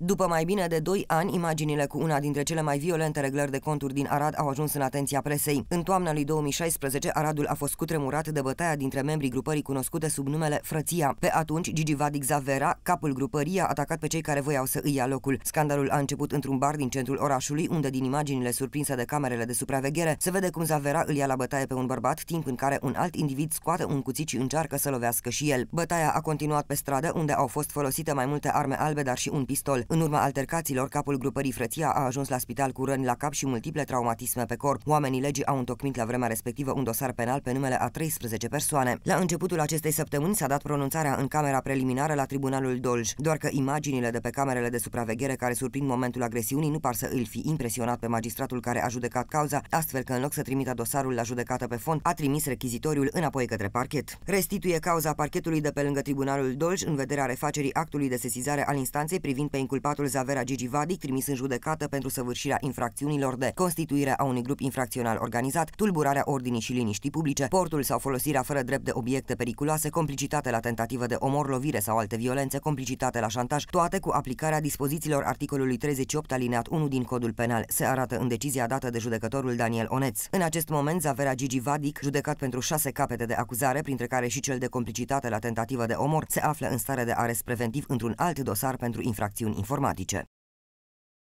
După mai bine de 2 ani, imaginile cu una dintre cele mai violente reglări de conturi din Arad au ajuns în atenția presei. În toamna lui 2016, Aradul a fost cutremurat de bătaia dintre membrii grupării cunoscute sub numele Frăția. Pe atunci, Gigi Vadic Zavera, capul grupării, a atacat pe cei care voiau să îi ia locul. Scandalul a început într-un bar din centrul orașului, unde din imaginile surprinse de camerele de supraveghere, se vede cum Zavera îl ia la bătaie pe un bărbat, timp în care un alt individ scoate un cuțit și încearcă să lovească și el. Bătaia a continuat pe stradă, unde au fost folosite mai multe arme albe, dar și un pistol. În urma altercațiilor, capul grupării Frăția a ajuns la spital cu răni la cap și multiple traumatisme pe corp. Oamenii legii au întocmit la vremea respectivă un dosar penal pe numele a 13 persoane. La începutul acestei săptămâni s-a dat pronunțarea în camera preliminară la Tribunalul Dolj, doar că imaginile de pe camerele de supraveghere care surprind momentul agresiunii nu par să îl fi impresionat pe magistratul care a judecat cauza, astfel că în loc să trimită dosarul la judecată pe fond, a trimis rechizitoriul înapoi către parchet. Restituie cauza parchetului de pe lângă Tribunalul Dolj în vederea refacerii actului de sesizare al instanței privind pe inculparea inculpatul Zavera Gigi Vadi, trimis în judecată pentru săvârșirea infracțiunilor de constituire a unui grup infracțional organizat, tulburarea ordinii și liniștii publice, portul sau folosirea fără drept de obiecte periculoase, complicitate la tentativă de omor, lovire sau alte violențe, complicitate la șantaj, toate cu aplicarea dispozițiilor articolului 38 alineat 1 din codul penal, se arată în decizia dată de judecătorul Daniel Oneț. În acest moment, Zavera Gigi Vadic, judecat pentru șase capete de acuzare, printre care și cel de complicitate la tentativă de omor, se află în stare de arest preventiv într-un alt dosar pentru infracțiuni informatice.